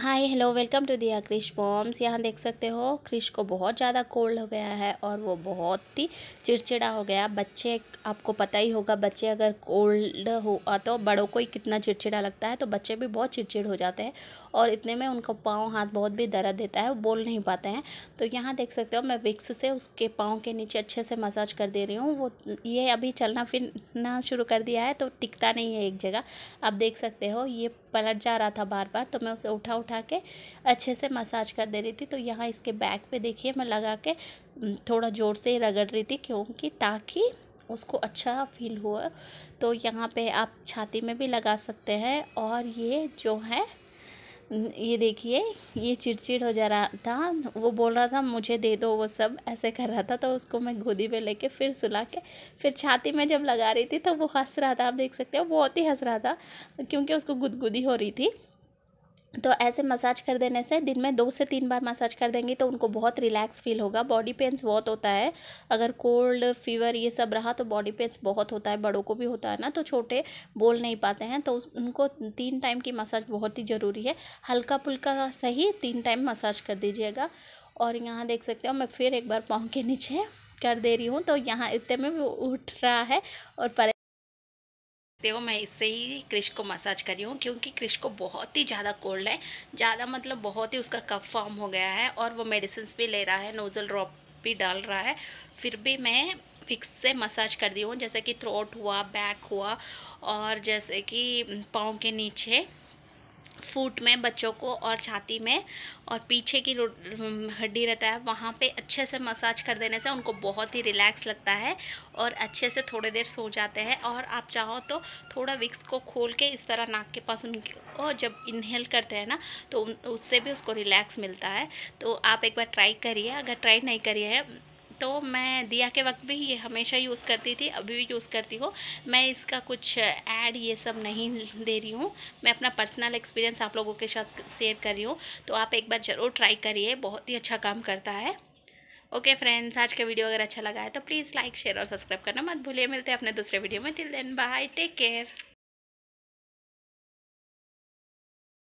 hi hello welcome to दिया Krrish bombs यहाँ देख सकते हो क्रिश को बहुत ज़्यादा कोल्ड हो गया है और वो बहुत ही चिड़चिड़ा हो गया बच्चे आपको पता ही होगा बच्चे अगर कोल्ड हो तो बड़ों को ही कितना चिड़चिड़ा लगता है तो बच्चे भी बहुत चिड़चिड़ हो जाते हैं और इतने में उनको पाँव हाथ बहुत भी दर्द देता है वो बोल नहीं पाते हैं तो यहाँ देख सकते हो मैं विक्स से उसके पाँव के नीचे अच्छे से मसाज कर दे रही हूँ वो ये अभी चलना ना शुरू कर दिया है तो टिकता नहीं है एक जगह आप देख सकते हो ये पलट जा रहा था बार बार तो मैं उसे उठा उठा के अच्छे से मसाज कर दे रही थी तो यहाँ इसके बैक पे देखिए मैं लगा के थोड़ा ज़ोर से रगड़ रही थी क्योंकि ताकि उसको अच्छा फील हुआ तो यहाँ पे आप छाती में भी लगा सकते हैं और ये जो है ये देखिए ये चिड़चिड़ हो जा रहा था वो बोल रहा था मुझे दे दो वो सब ऐसे कर रहा था तो उसको मैं गोदी पे लेके फिर सुला के फिर छाती में जब लगा रही थी तो वो हंस रहा था आप देख सकते हो बहुत ही हंस रहा था क्योंकि उसको गुदगुदी हो रही थी तो ऐसे मसाज कर देने से दिन में दो से तीन बार मसाज कर देंगे तो उनको बहुत रिलैक्स फील होगा बॉडी पेंस बहुत होता है अगर कोल्ड फीवर ये सब रहा तो बॉडी पेंस बहुत होता है बड़ों को भी होता है ना तो छोटे बोल नहीं पाते हैं तो उनको तीन टाइम की मसाज बहुत ही ज़रूरी है हल्का फुल्का सही तीन टाइम मसाज कर दीजिएगा और यहाँ देख सकते हो मैं फिर एक बार पाँव के नीचे कर दे रही हूँ तो यहाँ इतने में वो उठ रहा है और पर देखो मैं इससे ही क्रिश को मसाज कर रही हूँ क्योंकि क्रिश को बहुत ही ज़्यादा कोल्ड है ज़्यादा मतलब बहुत ही उसका कफ फॉर्म हो गया है और वो मेडिसिन भी ले रहा है नोज़ल ड्रॉप भी डाल रहा है फिर भी मैं फिक्स से मसाज कर दी हूँ जैसे कि थ्रोट हुआ बैक हुआ और जैसे कि पाँव के नीचे फूट में बच्चों को और छाती में और पीछे की हड्डी रहता है वहाँ पे अच्छे से मसाज कर देने से उनको बहुत ही रिलैक्स लगता है और अच्छे से थोड़ी देर सो जाते हैं और आप चाहो तो थोड़ा विक्स को खोल के इस तरह नाक के पास और जब इनहेल करते हैं ना तो उससे भी उसको रिलैक्स मिलता है तो आप एक बार ट्राई करिए अगर ट्राई नहीं करिए तो मैं दिया के वक्त भी ये हमेशा यूज़ करती थी अभी भी यूज़ करती हूँ मैं इसका कुछ ऐड ये सब नहीं दे रही हूँ मैं अपना पर्सनल एक्सपीरियंस आप लोगों के साथ शेयर कर रही हूँ तो आप एक बार ज़रूर ट्राई करिए बहुत ही अच्छा काम करता है ओके फ्रेंड्स आज का वीडियो अगर अच्छा लगा है तो प्लीज़ लाइक शेयर और सब्सक्राइब करना मत भूलिए मिलते हैं अपने दूसरे वीडियो में till then bye take care